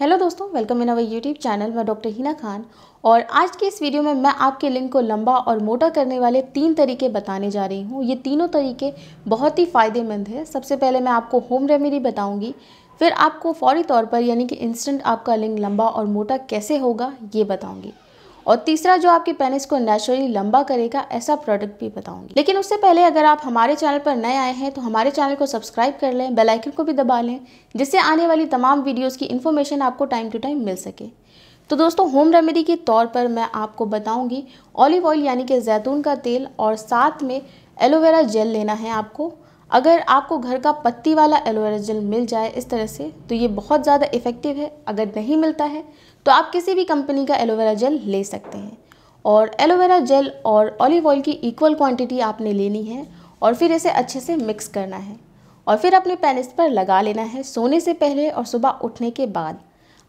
hello दोस्तों welcome in our YouTube channel मैं doctor Hina Khan और आज के इस वीडियो में मैं आपके लिंग को लंबा और मोटा करने वाले तीन तरीके बताने जा रही हूँ ये तीनों तरीके बहुत ही फ़ायदेमंद है सबसे पहले मैं आपको होम रेमेडी बताऊँगी फिर आपको फौरी तौर पर यानी कि इंस्टेंट आपका लिंग लंबा और मोटा कैसे होगा ये बताऊँगी और तीसरा जो आपके पेनिस को नेचुरली लंबा करेगा ऐसा प्रोडक्ट भी बताऊंगी लेकिन उससे पहले अगर आप हमारे चैनल पर नए आए हैं तो हमारे चैनल को सब्सक्राइब कर लें बेलाइकन को भी दबा लें जिससे आने वाली तमाम वीडियोज़ की इन्फॉर्मेशन आपको टाइम टू टाइम मिल सके तो दोस्तों होम रेमेडी के तौर पर मैं आपको बताऊंगी ऑलिव ऑयल यानी कि जैतून का तेल और साथ में एलोवेरा जेल लेना है आपको अगर आपको घर का पत्ती वाला एलोवेरा जेल मिल जाए इस तरह से तो ये बहुत ज़्यादा इफ़ेक्टिव है अगर नहीं मिलता है तो आप किसी भी कंपनी का एलोवेरा जेल ले सकते हैं और एलोवेरा जेल और ऑलिव ऑयल की इक्वल क्वांटिटी आपने लेनी है और फिर इसे अच्छे से मिक्स करना है और फिर अपने पेनिस पर लगा लेना है सोने से पहले और सुबह उठने के बाद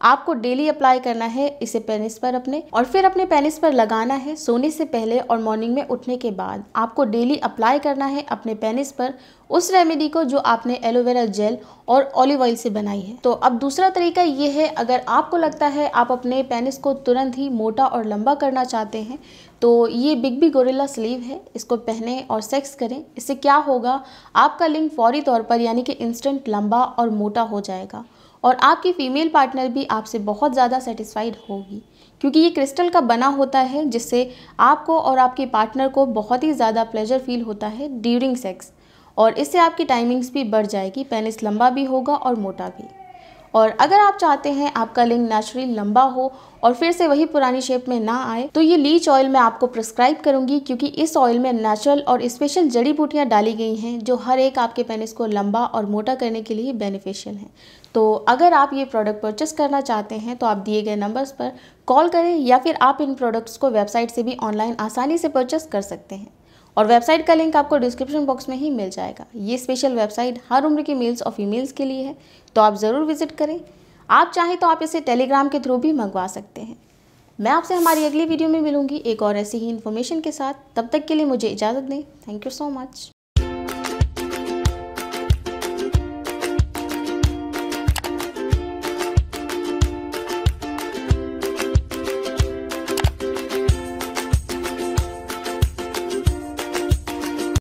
आपको डेली अप्लाई करना है इसे पेनिस पर अपने और फिर अपने पेनिस पर लगाना है सोने से पहले और मॉर्निंग में उठने के बाद आपको डेली अप्लाई करना है अपने पेनिस पर उस रेमेडी को जो आपने एलोवेरा जेल और ऑलिव ऑयल से बनाई है तो अब दूसरा तरीका ये है अगर आपको लगता है आप अपने पेनिस को तुरंत ही मोटा और लंबा करना चाहते हैं तो ये बिग बी गोरिल्ला स्लीव है इसको पहने और सेक्स करें इससे क्या होगा आपका लिंग फौरी तौर पर यानी कि इंस्टेंट लंबा और मोटा हो जाएगा और आपकी फीमेल पार्टनर भी आपसे बहुत ज़्यादा सेटिस्फाइड होगी क्योंकि ये क्रिस्टल का बना होता है जिससे आपको और आपके पार्टनर को बहुत ही ज़्यादा प्लेजर फील होता है ड्यूरिंग सेक्स और इससे आपकी टाइमिंग्स भी बढ़ जाएगी पेनिस लंबा भी होगा और मोटा भी और अगर आप चाहते हैं आपका लिंग नेचुरली लंबा हो और फिर से वही पुरानी शेप में ना आए तो ये लीच ऑयल मैं आपको प्रिस्क्राइब करूंगी क्योंकि इस ऑयल में नेचुरल और स्पेशल जड़ी बूटियाँ डाली गई हैं जो हर एक आपके पेनिस को लंबा और मोटा करने के लिए बेनिफिशियल हैं तो अगर आप ये प्रोडक्ट परचेस करना चाहते हैं तो आप दिए गए नंबर्स पर कॉल करें या फिर आप इन प्रोडक्ट्स को वेबसाइट से भी ऑनलाइन आसानी से परचेस कर सकते हैं और वेबसाइट का लिंक आपको डिस्क्रिप्शन बॉक्स में ही मिल जाएगा ये स्पेशल वेबसाइट हर उम्र के मेल्स और फीमेल्स के लिए है तो आप ज़रूर विजिट करें आप चाहें तो आप इसे टेलीग्राम के थ्रू भी मंगवा सकते हैं मैं आपसे हमारी अगली वीडियो में मिलूंगी एक और ऐसी ही इन्फॉर्मेशन के साथ तब तक के लिए मुझे इजाज़त दें थैंक यू सो मच